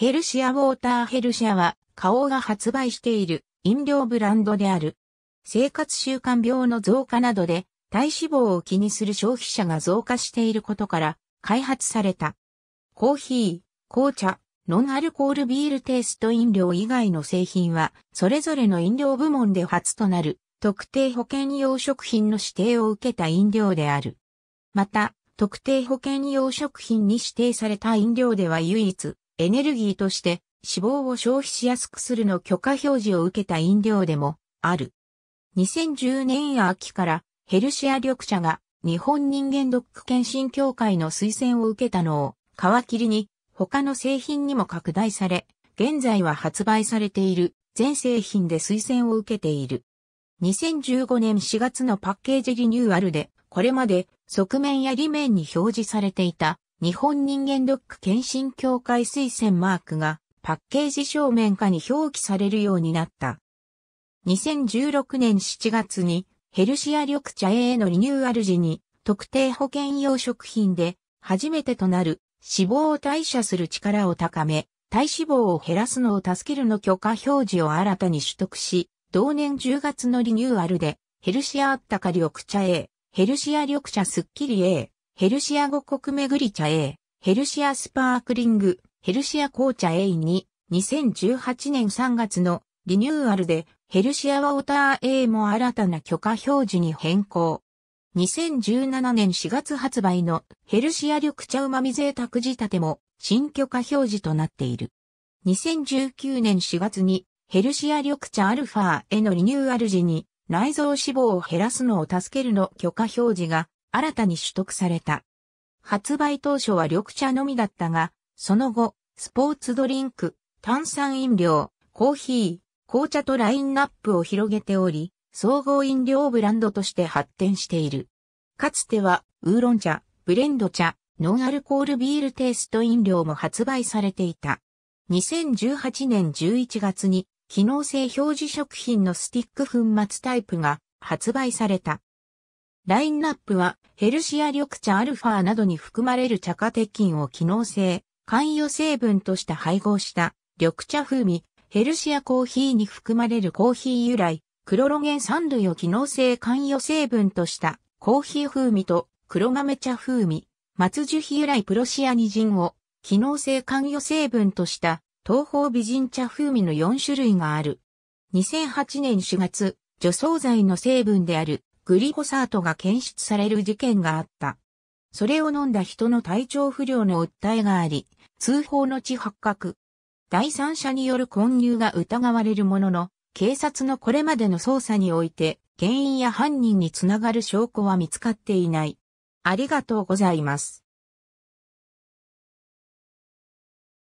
ヘルシアウォーターヘルシアは、花王が発売している飲料ブランドである。生活習慣病の増加などで、体脂肪を気にする消費者が増加していることから、開発された。コーヒー、紅茶、ノンアルコールビールテイスト飲料以外の製品は、それぞれの飲料部門で初となる、特定保険用食品の指定を受けた飲料である。また、特定保険用食品に指定された飲料では唯一、エネルギーとして脂肪を消費しやすくするの許可表示を受けた飲料でもある。2010年秋からヘルシア緑茶が日本人間ドック検診協会の推薦を受けたのを皮切りに他の製品にも拡大され、現在は発売されている全製品で推薦を受けている。2015年4月のパッケージリニューアルで、これまで側面や裏面に表示されていた日本人間ドック検診協会推薦マークがパッケージ正面下に表記されるようになった。2016年7月にヘルシア緑茶 A のリニューアル時に特定保険用食品で初めてとなる脂肪を代謝する力を高め、体脂肪を減らすのを助けるの許可表示を新たに取得し、同年10月のリニューアルでヘルシアあったか緑茶 A、ヘルシア緑茶スッキリ A、ヘルシア五国巡り茶 A、ヘルシアスパークリング、ヘルシア紅茶 A に、2018年3月のリニューアルで、ヘルシアウォーター A も新たな許可表示に変更。2017年4月発売のヘルシア緑茶旨味贅沢仕立ても新許可表示となっている。2019年4月にヘルシア緑茶アルファへのリニューアル時に内臓脂肪を減らすのを助けるの許可表示が新たに取得された。発売当初は緑茶のみだったが、その後、スポーツドリンク、炭酸飲料、コーヒー、紅茶とラインナップを広げており、総合飲料ブランドとして発展している。かつては、ウーロン茶、ブレンド茶、ノンアルコールビールテイスト飲料も発売されていた。2018年11月に、機能性表示食品のスティック粉末タイプが発売された。ラインナップは、ヘルシア緑茶アルファなどに含まれる茶化鉄筋を機能性、関与成分として配合した緑茶風味、ヘルシアコーヒーに含まれるコーヒー由来、クロロゲン酸類を機能性関与成分としたコーヒー風味と黒豆茶風味、松樹皮由来プロシアニジンを機能性関与成分とした東方美人茶風味の4種類がある。2008年4月、除草剤の成分であるグリホサートが検出される事件があった。それを飲んだ人の体調不良の訴えがあり、通報の地発覚。第三者による混入が疑われるものの、警察のこれまでの捜査において、原因や犯人につながる証拠は見つかっていない。ありがとうございます。